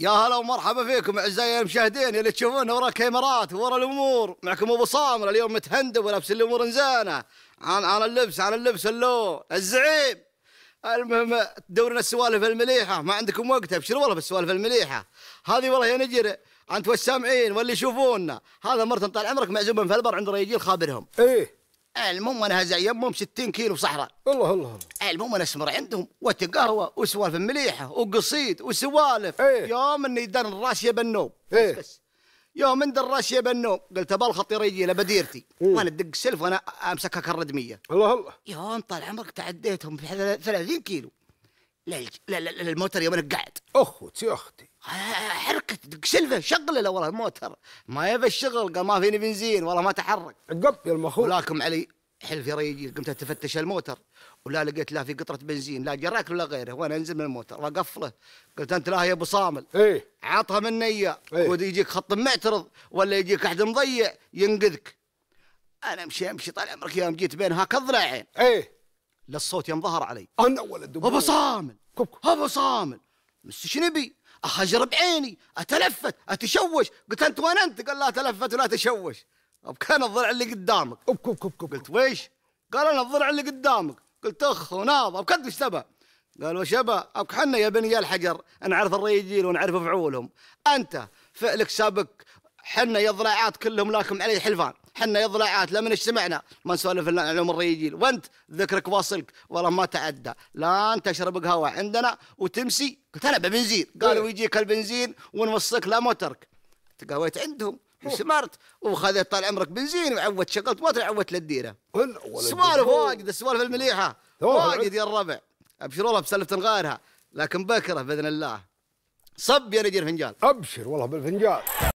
يا هلا ومرحبا فيكم اعزائي المشاهدين اللي تشوفونا ورا الكاميرات ورا الامور معكم ابو صامر اليوم متهندب ولابس الامور انزانه عن عن اللبس عن اللبس اللو الزعيم المهم تدورنا السوالف المليحه ما عندكم وقت ابشروا والله بالسوالف المليحه هذه والله يا نجر انت والسامعين واللي يشوفونا هذا مرتن طال عمرك معزوم في البر عند رجال خابرهم ايه المهم انا هزا يمهم 60 كيلو صحراء الله الله المهم انا اسمر عندهم واتقهوى وسوالف مليحه وقصيد وسوالف ايه؟ يوم اني دن الراس يا بنوم ايه؟ بس يوم من الراس يا بنوم قلت ابو الخطير يجي له بديرتي وانا ادق سلف وانا امسكها كردميه الله الله يوم طال عمرك تعديتهم 30 كيلو لا الموتر يوم انك قاعد اخوتي اختي حركه دق سلفه شغله له والله الموتر ما يبي الشغل قال ما فيني بنزين والله ما تحرك عقب يا المخوف ولاكم علي حلف يا ريجي قمت اتفتش الموتر ولا لقيت لا في قطره بنزين لا جراك ولا غيره وانا انزل من الموتر واقفله قلت انت لا يا ابو صامل ايه عطها مني اياه إيه. يجيك خط معترض ولا يجيك احد مضيع ينقذك انا امشي امشي طال عمرك يوم جيت بين هاك الضلعين ايه للصوت يوم ظهر علي انا ولد ابو صامل ابو صامل مش نبي اخجر بعيني اتلفت اتشوش قلت انت وين انت قال لا تلفت ولا تشوش كان الضلع اللي قدامك أب كوب كوب كوب قلت ويش؟ قال انا الضلع اللي قدامك قلت اخ وناض ابكد وش تبى؟ قال وشبه أبك حنا يا بني الحجر نعرف الرياجيل ونعرف فعولهم أنت فعلك سابق حنا يا ضلعات كلهم لكم علي حلفان حنا يا ضلعات لمن اجتمعنا ما نسولف عن علوم الرياجيل وانت ذكرك واصلك والله ما تعدى لا انت تشرب قهوه عندنا وتمسي قلت انا ببنزين قالوا إيه. يجيك البنزين ونوصلك لا موترك تقاويت عندهم سمرت وخذيت طال عمرك بنزين وعودت شغلت موتر عوت للديره سوالف واجد السوالف المليحه واجد يا الربع ابشر والله بسلفة غيرها لكن بكره باذن الله صب يا نجير فنجال ابشر والله بالفنجال